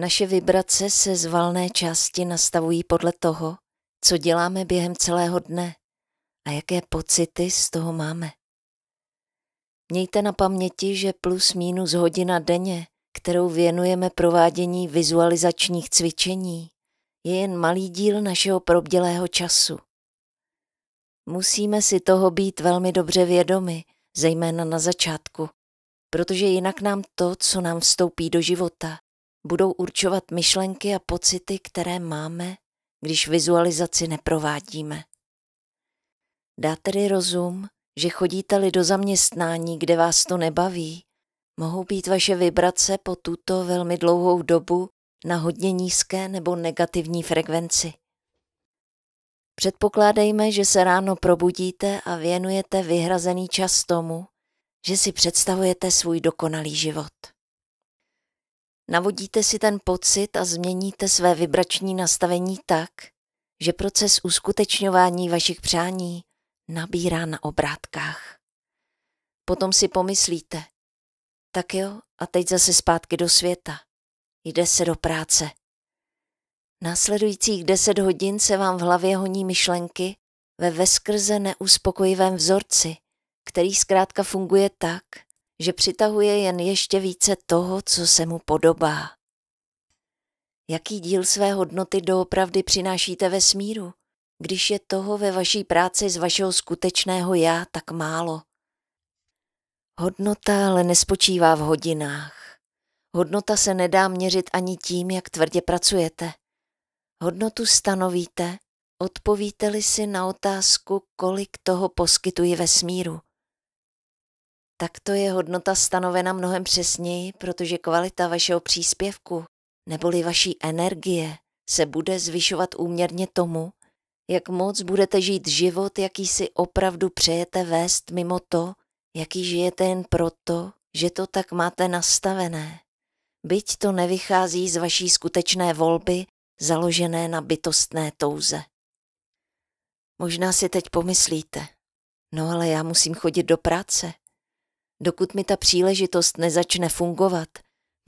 Naše vibrace se z valné části nastavují podle toho, co děláme během celého dne a jaké pocity z toho máme. Mějte na paměti, že plus minus hodina denně, kterou věnujeme provádění vizualizačních cvičení, je jen malý díl našeho probdělého času. Musíme si toho být velmi dobře vědomi, zejména na začátku, protože jinak nám to, co nám vstoupí do života, budou určovat myšlenky a pocity, které máme, když vizualizaci neprovádíme. Dá tedy rozum, že chodíte-li do zaměstnání, kde vás to nebaví, mohou být vaše vibrace po tuto velmi dlouhou dobu na hodně nízké nebo negativní frekvenci. Předpokládejme, že se ráno probudíte a věnujete vyhrazený čas tomu, že si představujete svůj dokonalý život. Navodíte si ten pocit a změníte své vibrační nastavení tak, že proces uskutečňování vašich přání nabírá na obrátkách. Potom si pomyslíte, tak jo, a teď zase zpátky do světa. Jde se do práce. Následujících deset hodin se vám v hlavě honí myšlenky ve veskrze neuspokojivém vzorci, který zkrátka funguje tak, že přitahuje jen ještě více toho, co se mu podobá. Jaký díl své hodnoty doopravdy přinášíte ve smíru, když je toho ve vaší práci z vašeho skutečného já tak málo? Hodnota ale nespočívá v hodinách. Hodnota se nedá měřit ani tím, jak tvrdě pracujete. Hodnotu stanovíte, odpovíte-li si na otázku, kolik toho poskytuji ve smíru. Takto je hodnota stanovena mnohem přesněji, protože kvalita vašeho příspěvku neboli vaší energie se bude zvyšovat úměrně tomu, jak moc budete žít život, jaký si opravdu přejete vést mimo to, jaký žijete jen proto, že to tak máte nastavené. Byť to nevychází z vaší skutečné volby, založené na bytostné touze. Možná si teď pomyslíte, no ale já musím chodit do práce, Dokud mi ta příležitost nezačne fungovat,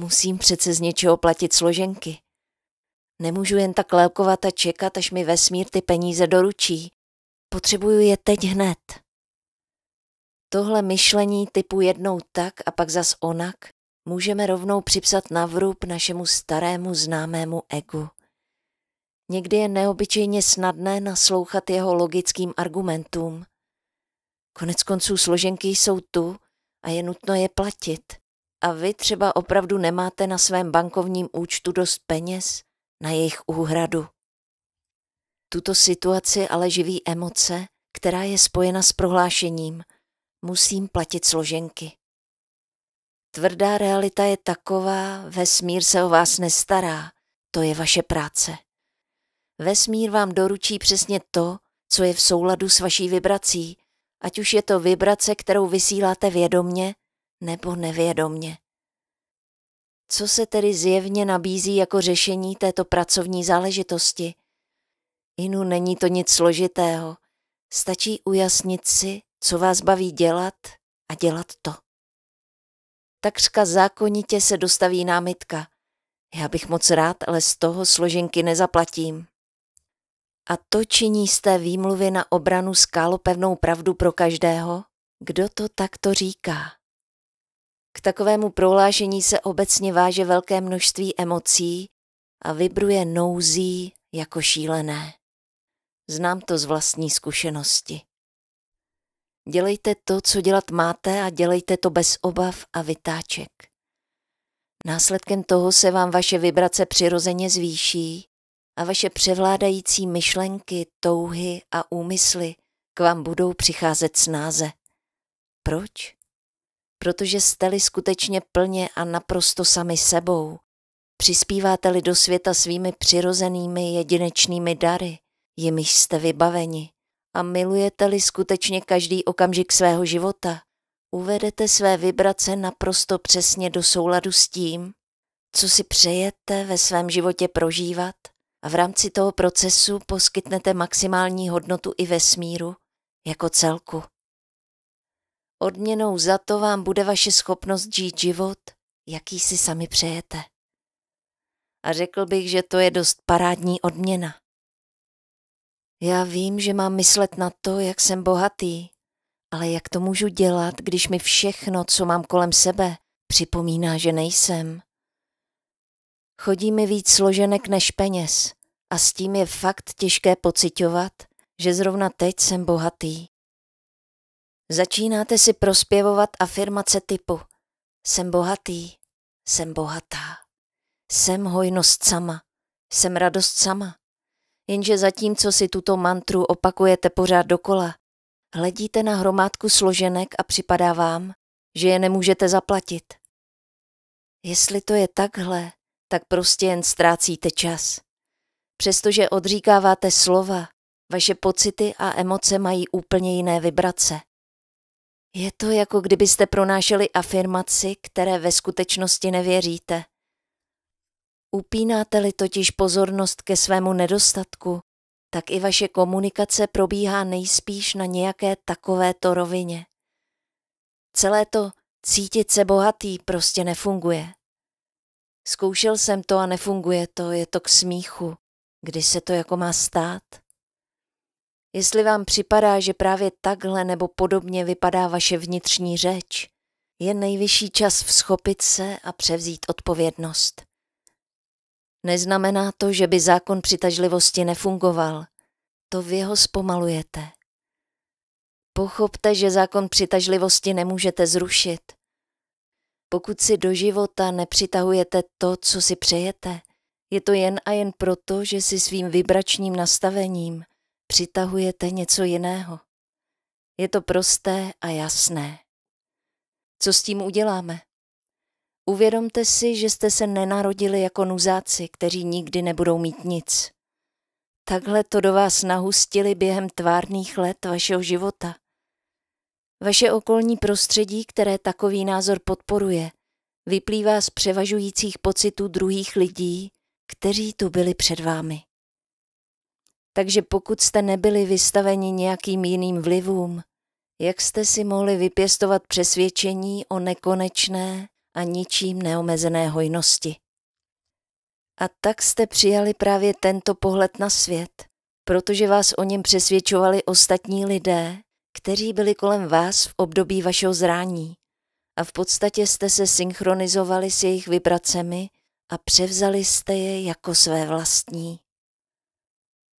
musím přece z něčeho platit složenky. Nemůžu jen tak lelkovat a čekat, až mi vesmír ty peníze doručí. Potřebuju je teď hned. Tohle myšlení typu jednou tak a pak zas onak můžeme rovnou připsat na vrub našemu starému známému egu. Někdy je neobyčejně snadné naslouchat jeho logickým argumentům. Konec konců složenky jsou tu, a je nutno je platit. A vy třeba opravdu nemáte na svém bankovním účtu dost peněz na jejich úhradu. Tuto situaci ale živí emoce, která je spojena s prohlášením musím platit složenky. Tvrdá realita je taková, vesmír se o vás nestará, to je vaše práce. Vesmír vám doručí přesně to, co je v souladu s vaší vibrací ať už je to vibrace, kterou vysíláte vědomně nebo nevědomně. Co se tedy zjevně nabízí jako řešení této pracovní záležitosti? Inu není to nic složitého. Stačí ujasnit si, co vás baví dělat a dělat to. Takřka zákonitě se dostaví námitka. Já bych moc rád, ale z toho složenky nezaplatím. A to činí z té výmluvy na obranu skálopevnou pravdu pro každého, kdo to takto říká. K takovému prohlášení se obecně váže velké množství emocí a vybruje nouzí jako šílené. Znám to z vlastní zkušenosti. Dělejte to, co dělat máte a dělejte to bez obav a vytáček. Následkem toho se vám vaše vibrace přirozeně zvýší a vaše převládající myšlenky, touhy a úmysly k vám budou přicházet snáze. Proč? Protože jste-li skutečně plně a naprosto sami sebou, přispíváte-li do světa svými přirozenými jedinečnými dary, jimiž jste vybaveni, a milujete-li skutečně každý okamžik svého života, uvedete své vibrace naprosto přesně do souladu s tím, co si přejete ve svém životě prožívat – a v rámci toho procesu poskytnete maximální hodnotu i ve smíru jako celku. Odměnou za to vám bude vaše schopnost žít život, jaký si sami přejete. A řekl bych, že to je dost parádní odměna. Já vím, že mám myslet na to, jak jsem bohatý, ale jak to můžu dělat, když mi všechno, co mám kolem sebe, připomíná, že nejsem. Chodí mi víc složenek než peněz a s tím je fakt těžké pocitovat, že zrovna teď jsem bohatý. Začínáte si prospěvovat afirmace typu Jsem bohatý, jsem bohatá, jsem hojnost sama, jsem radost sama. Jenže zatímco si tuto mantru opakujete pořád dokola, hledíte na hromádku složenek a připadá vám, že je nemůžete zaplatit. Jestli to je takhle, tak prostě jen ztrácíte čas. Přestože odříkáváte slova, vaše pocity a emoce mají úplně jiné vibrace. Je to jako kdybyste pronášeli afirmaci, které ve skutečnosti nevěříte. Upínáte-li totiž pozornost ke svému nedostatku, tak i vaše komunikace probíhá nejspíš na nějaké takovéto rovině. Celé to cítit se bohatý prostě nefunguje. Zkoušel jsem to a nefunguje to, je to k smíchu, kdy se to jako má stát. Jestli vám připadá, že právě takhle nebo podobně vypadá vaše vnitřní řeč, je nejvyšší čas vzchopit se a převzít odpovědnost. Neznamená to, že by zákon přitažlivosti nefungoval. To vy ho zpomalujete. Pochopte, že zákon přitažlivosti nemůžete zrušit – pokud si do života nepřitahujete to, co si přejete, je to jen a jen proto, že si svým vibračním nastavením přitahujete něco jiného. Je to prosté a jasné. Co s tím uděláme? Uvědomte si, že jste se nenarodili jako nuzáci, kteří nikdy nebudou mít nic. Takhle to do vás nahustili během tvárných let vašeho života. Vaše okolní prostředí, které takový názor podporuje, vyplývá z převažujících pocitů druhých lidí, kteří tu byli před vámi. Takže pokud jste nebyli vystaveni nějakým jiným vlivům, jak jste si mohli vypěstovat přesvědčení o nekonečné a ničím neomezené hojnosti? A tak jste přijali právě tento pohled na svět, protože vás o něm přesvědčovali ostatní lidé, kteří byli kolem vás v období vašeho zrání a v podstatě jste se synchronizovali s jejich vibracemi a převzali jste je jako své vlastní.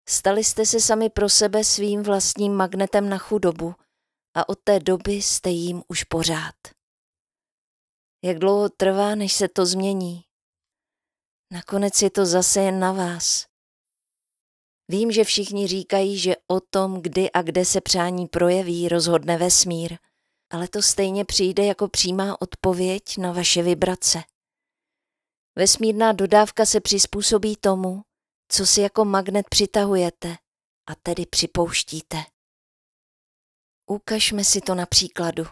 Stali jste se sami pro sebe svým vlastním magnetem na chudobu a od té doby jste jim už pořád. Jak dlouho trvá, než se to změní? Nakonec je to zase jen na vás. Vím, že všichni říkají, že o tom, kdy a kde se přání projeví, rozhodne vesmír, ale to stejně přijde jako přímá odpověď na vaše vibrace. Vesmírná dodávka se přizpůsobí tomu, co si jako magnet přitahujete a tedy připouštíte. Ukažme si to na příkladu.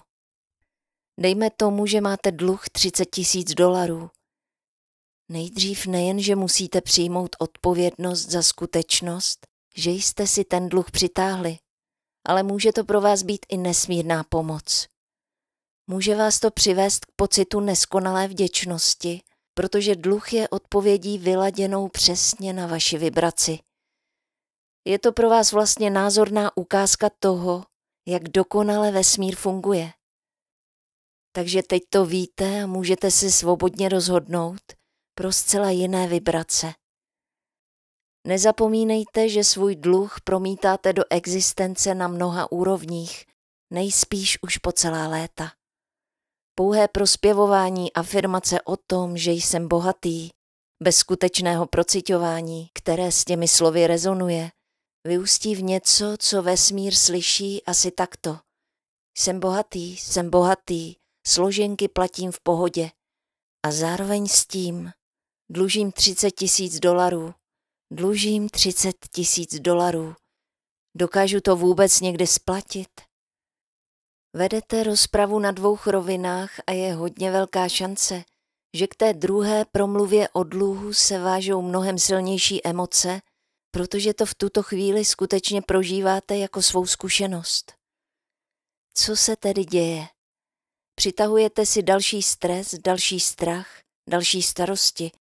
Dejme tomu, že máte dluh 30 tisíc dolarů Nejdřív nejenže musíte přijmout odpovědnost za skutečnost, že jste si ten dluh přitáhli, ale může to pro vás být i nesmírná pomoc. Může vás to přivést k pocitu neskonalé vděčnosti, protože dluh je odpovědí vyladěnou přesně na vaši vibraci. Je to pro vás vlastně názorná ukázka toho, jak dokonale vesmír funguje. Takže teď to víte a můžete si svobodně rozhodnout – pro zcela jiné vibrace. Nezapomínejte, že svůj dluh promítáte do existence na mnoha úrovních, nejspíš už po celá léta. Pouhé prospěvování afirmace o tom, že jsem bohatý, bez skutečného procitování, které s těmi slovy rezonuje, vyústí v něco, co vesmír slyší asi takto. Jsem bohatý, jsem bohatý, složenky platím v pohodě. A zároveň s tím Dlužím 30 tisíc dolarů. Dlužím 30 tisíc dolarů. Dokážu to vůbec někdy splatit? Vedete rozpravu na dvou rovinách a je hodně velká šance, že k té druhé promluvě o dluhu se vážou mnohem silnější emoce, protože to v tuto chvíli skutečně prožíváte jako svou zkušenost. Co se tedy děje? Přitahujete si další stres, další strach, další starosti,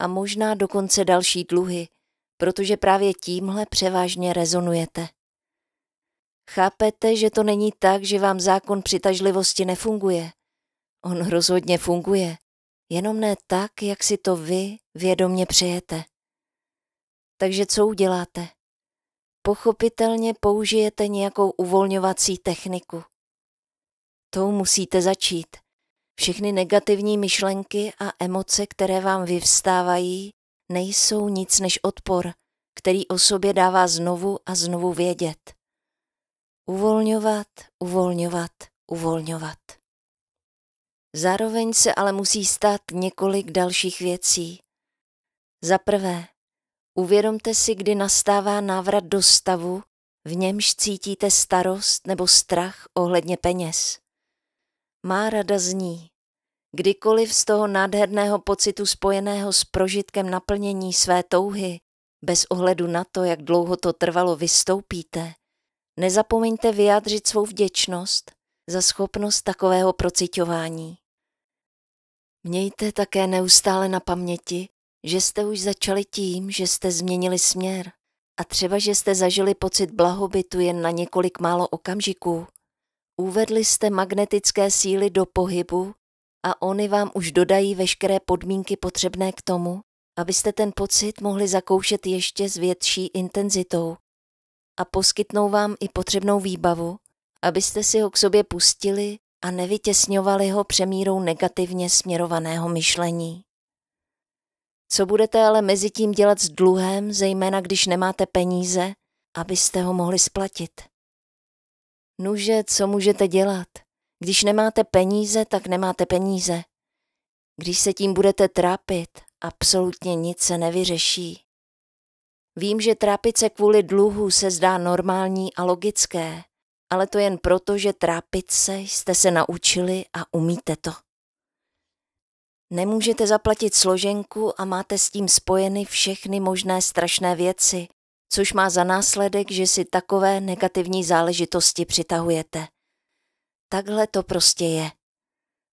a možná dokonce další dluhy, protože právě tímhle převážně rezonujete. Chápete, že to není tak, že vám zákon přitažlivosti nefunguje. On rozhodně funguje, jenom ne tak, jak si to vy vědomně přejete. Takže co uděláte? Pochopitelně použijete nějakou uvolňovací techniku. Tou musíte začít. Všechny negativní myšlenky a emoce, které vám vyvstávají, nejsou nic než odpor, který o sobě dává znovu a znovu vědět. Uvolňovat, uvolňovat, uvolňovat. Zároveň se ale musí stát několik dalších věcí. Za prvé, uvědomte si, kdy nastává návrat do stavu, v němž cítíte starost nebo strach ohledně peněz. Má rada zní, kdykoliv z toho nádherného pocitu spojeného s prožitkem naplnění své touhy, bez ohledu na to, jak dlouho to trvalo, vystoupíte, nezapomeňte vyjádřit svou vděčnost za schopnost takového procitování. Mějte také neustále na paměti, že jste už začali tím, že jste změnili směr a třeba, že jste zažili pocit blahobytu jen na několik málo okamžiků, Uvedli jste magnetické síly do pohybu a oni vám už dodají veškeré podmínky potřebné k tomu, abyste ten pocit mohli zakoušet ještě s větší intenzitou a poskytnou vám i potřebnou výbavu, abyste si ho k sobě pustili a nevytěsňovali ho přemírou negativně směrovaného myšlení. Co budete ale mezi tím dělat s dluhem, zejména když nemáte peníze, abyste ho mohli splatit? Nuže, co můžete dělat? Když nemáte peníze, tak nemáte peníze. Když se tím budete trápit, absolutně nic se nevyřeší. Vím, že trápit se kvůli dluhu se zdá normální a logické, ale to jen proto, že trápit se jste se naučili a umíte to. Nemůžete zaplatit složenku a máte s tím spojeny všechny možné strašné věci, což má za následek, že si takové negativní záležitosti přitahujete. Takhle to prostě je.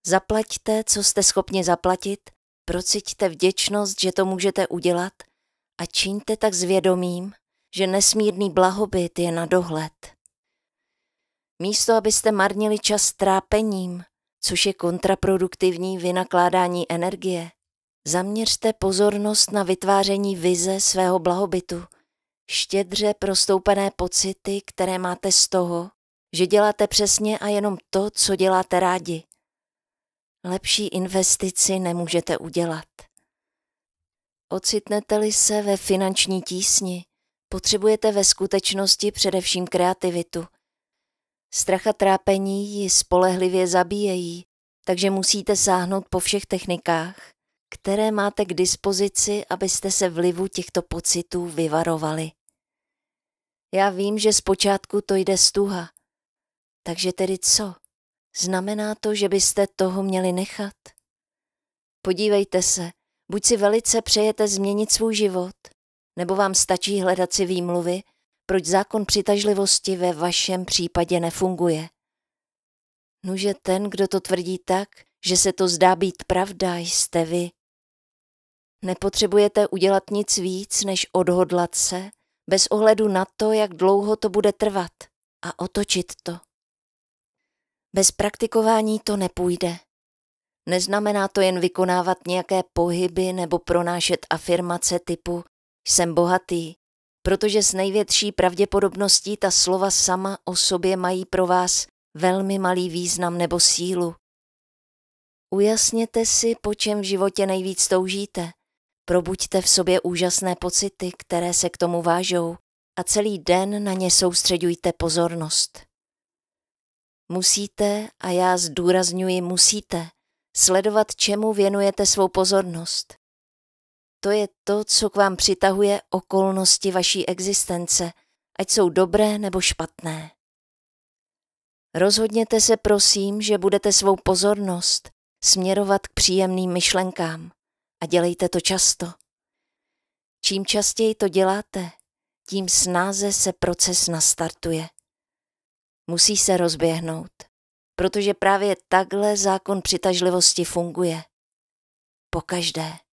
Zaplaťte, co jste schopni zaplatit, prociťte vděčnost, že to můžete udělat a čiňte tak zvědomím, že nesmírný blahobyt je na dohled. Místo, abyste marnili čas trápením, což je kontraproduktivní vynakládání energie, zaměřte pozornost na vytváření vize svého blahobytu – štědře prostoupené pocity, které máte z toho, že děláte přesně a jenom to, co děláte rádi. Lepší investici nemůžete udělat. Ocitnete-li se ve finanční tísni, potřebujete ve skutečnosti především kreativitu. Strach a trápení ji spolehlivě zabíjejí, takže musíte sáhnout po všech technikách, které máte k dispozici, abyste se vlivu těchto pocitů vyvarovali. Já vím, že zpočátku to jde stuha. Takže tedy co? Znamená to, že byste toho měli nechat? Podívejte se, buď si velice přejete změnit svůj život, nebo vám stačí hledat si výmluvy, proč zákon přitažlivosti ve vašem případě nefunguje. Nuže ten, kdo to tvrdí tak, že se to zdá být pravda, jste vy. Nepotřebujete udělat nic víc, než odhodlat se, bez ohledu na to, jak dlouho to bude trvat, a otočit to. Bez praktikování to nepůjde. Neznamená to jen vykonávat nějaké pohyby nebo pronášet afirmace typu jsem bohatý, protože s největší pravděpodobností ta slova sama o sobě mají pro vás velmi malý význam nebo sílu. Ujasněte si, po čem v životě nejvíc toužíte – Probuďte v sobě úžasné pocity, které se k tomu vážou a celý den na ně soustředujte pozornost. Musíte, a já zdůrazňuji musíte, sledovat, čemu věnujete svou pozornost. To je to, co k vám přitahuje okolnosti vaší existence, ať jsou dobré nebo špatné. Rozhodněte se prosím, že budete svou pozornost směrovat k příjemným myšlenkám a dělejte to často. Čím častěji to děláte, tím snáze se proces nastartuje. Musí se rozběhnout, protože právě takhle zákon přitažlivosti funguje. Pokaždé.